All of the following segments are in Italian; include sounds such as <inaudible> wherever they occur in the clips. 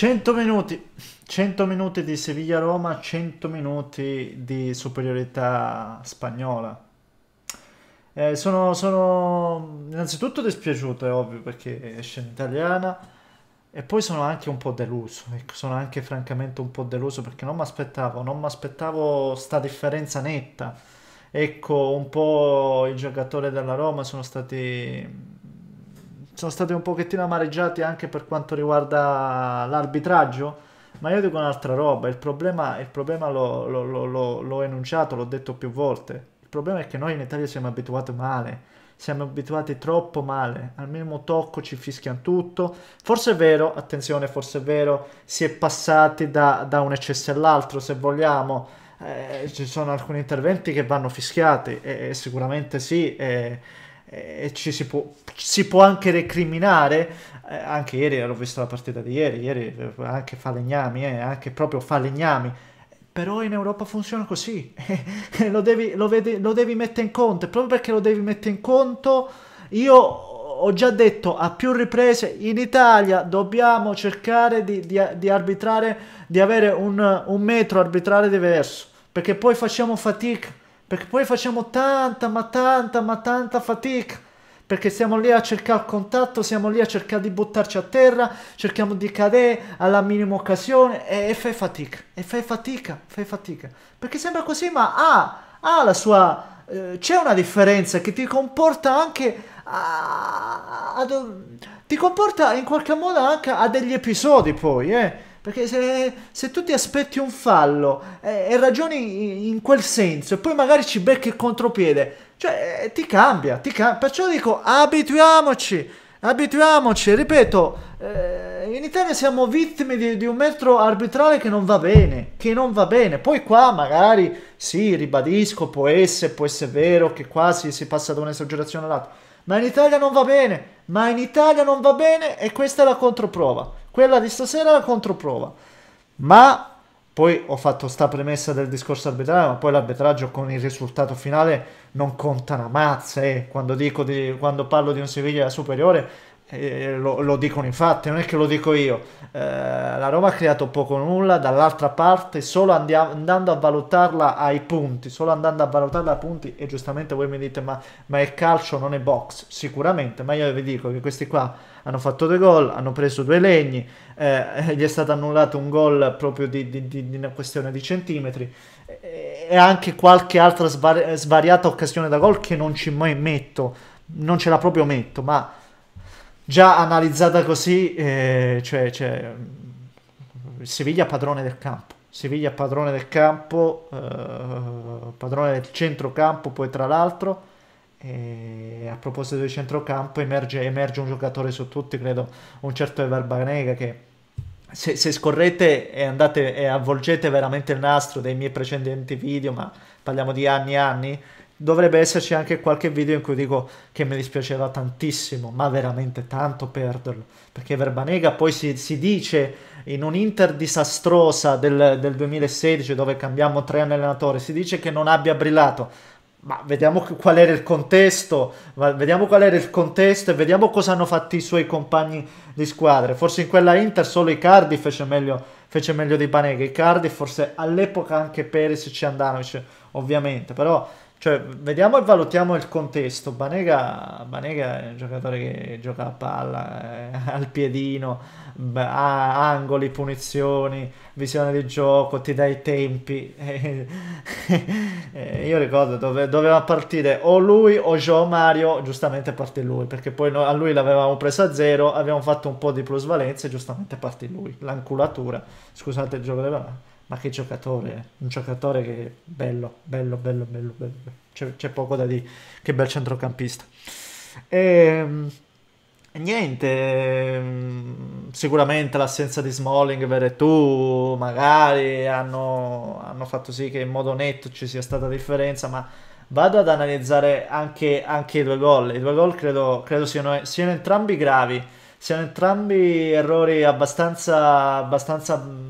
100 minuti, 100 minuti di siviglia roma 100 minuti di superiorità spagnola. Eh, sono, sono, innanzitutto dispiaciuto, è ovvio, perché esce in italiana e poi sono anche un po' deluso, ecco, sono anche francamente un po' deluso perché non mi aspettavo, non mi aspettavo sta differenza netta. Ecco, un po' i giocatori della Roma sono stati sono stati un pochettino amareggiati anche per quanto riguarda l'arbitraggio. Ma io dico un'altra roba, il problema, il problema l'ho, l'ho, l'ho, l'ho enunciato, l'ho detto più volte. Il problema è che noi in Italia siamo abituati male, siamo abituati troppo male, al minimo tocco ci fischiano tutto. Forse è vero, attenzione, forse è vero, si è passati da, da un eccesso all'altro se vogliamo. Eh, ci sono alcuni interventi che vanno fischiati, eh, sicuramente sì. Eh, e ci si può, si può anche recriminare. Eh, anche ieri ero visto la partita di ieri, ieri eh, anche falegnami, eh, anche proprio falegnami. Però in Europa funziona così, <laughs> lo, devi, lo, vedi, lo devi mettere in conto, proprio perché lo devi mettere in conto, io ho già detto a più riprese in Italia dobbiamo cercare di, di, di arbitrare di avere un, un metro arbitrale diverso perché poi facciamo fatica perché poi facciamo tanta, ma tanta, ma tanta fatica. Perché siamo lì a cercare contatto, siamo lì a cercare di buttarci a terra, cerchiamo di cadere alla minima occasione e, e fai fatica, e fai fatica, fai fatica. Perché sembra così, ma ha, ha la sua... Eh, c'è una differenza che ti comporta anche a, a, a, ti comporta in qualche modo anche a degli episodi poi, eh? Perché se, se, tu ti aspetti un fallo eh, e ragioni in quel senso e poi magari ci becchi il contropiede, cioè eh, ti cambia, ti cam perciò dico abituiamoci, abituiamoci, ripeto, eh, in Italia siamo vittime di, di, un metro arbitrale che non va bene, che non va bene, poi qua magari sì, ribadisco, può essere, può essere vero che qua si, si passa da un'esagerazione all'altra, ma in Italia non va bene, ma in Italia non va bene e questa è la controprova. Quella di stasera è la controprova. Ma poi ho fatto sta premessa del discorso arbitrale, ma poi l'arbitraggio con il risultato finale non conta una mazza. Eh. Quando, di, quando, parlo di un Siviglia superiore, lo, lo, dicono infatti, non è che lo dico io, eh, la Roma ha creato poco o nulla, dall'altra parte solo andiamo, andando a valutarla ai punti, solo andando a valutarla ai punti e giustamente voi mi dite ma, ma è calcio, non è box, sicuramente, ma io vi dico che questi qua hanno fatto due gol, hanno preso due legni, eh, <laughs> gli è stato annullato un gol proprio di, di, di, di una questione di centimetri e, anche qualche altra svari, svariata occasione da gol che non ci mai metto, non ce la proprio metto, ma già analizzata così, eh, cioè, cioè, mm, Siviglia padrone del campo. Siviglia padrone del campo, eh, padrone del centrocampo, poi tra l'altro, eh, a proposito del centrocampo, emerge, emerge, un giocatore su tutti, credo un certo Evar Banega che se, se, scorrete e andate e avvolgete veramente il nastro dei miei precedenti video, ma parliamo di anni e anni, dovrebbe esserci anche qualche video in cui dico che mi dispiaceva tantissimo, ma veramente tanto perderlo, perché Verbanega poi si, si dice in un'Inter disastrosa del, del, 2016 dove cambiamo tre allenatori, si dice che non abbia brillato, ma vediamo qual era il contesto, vediamo qual era il contesto e vediamo cosa hanno fatto i suoi compagni di squadra. forse in quella Inter solo Icardi fece meglio, fece meglio di Banega, Icardi forse all'epoca anche Perisic ci Andanovic ovviamente, però cioè, vediamo e valutiamo il contesto. Banega, Banega è un giocatore che gioca a palla, eh, al piedino, ha angoli, punizioni, visione di gioco, ti dà i tempi. <laughs> Eh, io ricordo dove, doveva partire o lui o Joe Mario, giustamente parte lui, perché poi noi, a lui l'avevamo preso a zero, abbiamo fatto un po' di plusvalenza e giustamente parte lui. L'anculatura, scusate il gioco delle parole ma che giocatore, un giocatore che bello, bello, bello, bello, bello. C'è, c'è poco da dire, che bel centrocampista. E, ehm, niente, ehm, sicuramente l'assenza di Smalling, tu, magari hanno, hanno, fatto sì che in modo netto ci sia stata differenza, ma vado ad analizzare anche, anche i due gol. I due gol credo, credo siano, siano entrambi gravi, siano entrambi errori abbastanza... abbastanza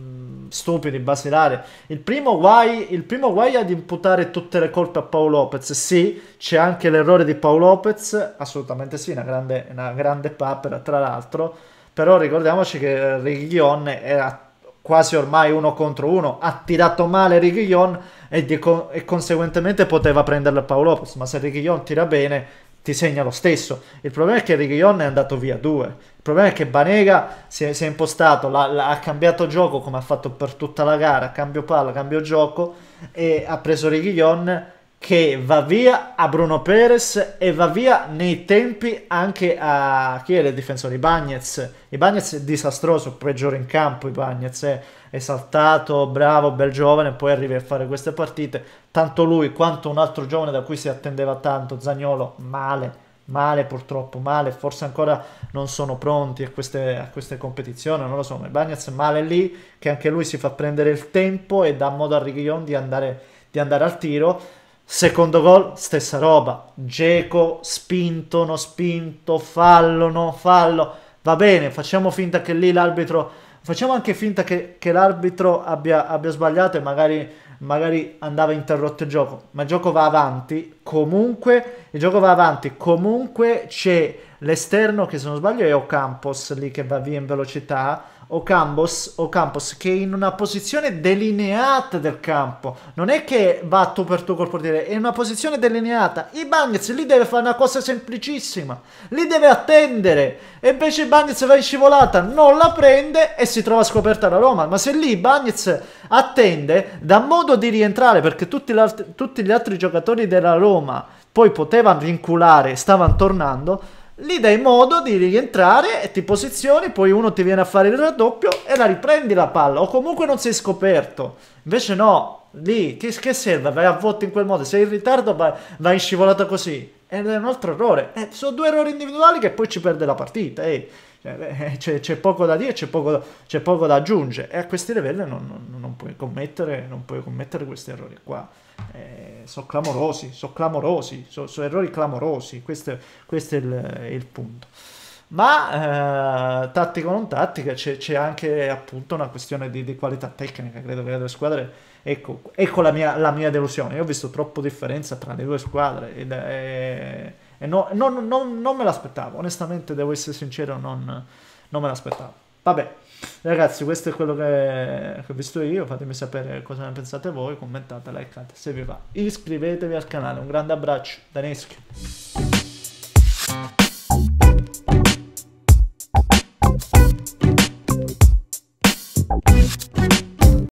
stupidi, basilari. Il primo, guai, il primo guai ad imputare tutte le colpe a Paolo Lopez. Sì, c'è anche l'errore di Paolo Lopez, assolutamente sì, una grande, una grande papera tra l'altro. Però ricordiamoci che eh, Reguillon era quasi ormai uno contro uno, ha tirato male Reguillon e, e, conseguentemente poteva prenderlo Paolo Lopez, ma se Reguillon tira bene ti segna lo stesso. Il problema è che Reguillon è andato via 2. Il problema è che Banega si è, si è impostato, la, la, ha cambiato gioco come ha fatto per tutta la gara, cambio palla, cambio gioco e ha preso Reguillon che va via a Bruno Perez e va via nei tempi anche a chi è il difensore? I Bagnets. I Bagnets è disastroso, peggiore in campo Ibagnez, è, eh. è saltato, bravo, bel giovane, poi arriva a fare queste partite. Tanto lui quanto un altro giovane da cui si attendeva tanto, Zagnolo, male, male purtroppo, male, forse ancora non sono pronti a queste, a queste competizioni, non lo so, ma Ibagnez male lì, che anche lui si fa prendere il tempo e dà modo a Righillon di andare, di andare al tiro Secondo gol, stessa roba. Geco, spinto, no spinto, fallo, no fallo. Va bene, facciamo finta che lì l'arbitro... Facciamo anche finta che, che l'arbitro abbia, abbia, sbagliato e magari, magari, andava interrotto il gioco. Ma il gioco va avanti, comunque... Il gioco va avanti, comunque c'è l'esterno che se non sbaglio è Ocampos lì che va via in velocità Ocampos, Ocampos che è in una posizione delineata del campo. Non è che va tu per tuo col portiere, è una posizione delineata. I Bagnets lì deve fare una cosa semplicissima. Lì deve attendere. E invece Bagnets va in scivolata, non la prende e si trova scoperta la Roma. Ma se lì Bagnets attende, dà modo di rientrare perché tutti, tutti gli altri giocatori della Roma poi potevano vinculare, stavano tornando Lì dai modo di rientrare e ti posizioni, poi uno ti viene a fare il raddoppio e la riprendi la palla, o comunque non sei scoperto. Invece no, lì che, che serve? Vai a voto in quel modo, sei in ritardo, vai, vai in scivolata così. Ed è un altro errore. Eh, sono due errori individuali che poi ci perde la partita. Eh. Cioè, c'è, poco da dire, c'è poco, poco, da aggiungere e a questi livelli non, non, non, puoi, commettere, non puoi, commettere, questi errori qua. Eh, sono clamorosi, sono clamorosi, sono, sono errori clamorosi, questo, questo è, il, il punto ma eh, tattica o non tattica c'è, anche appunto una questione di, di, qualità tecnica credo che le due squadre ecco, ecco la, mia, la, mia, delusione io ho visto troppo differenza tra le due squadre ed, eh, e no, non, non, non, me l'aspettavo, onestamente devo essere sincero, non, non me l'aspettavo. Vabbè, ragazzi, questo è quello che, ho visto io, fatemi sapere cosa ne pensate voi, commentate, likeate se vi va. Iscrivetevi al canale, un grande abbraccio da Neschio.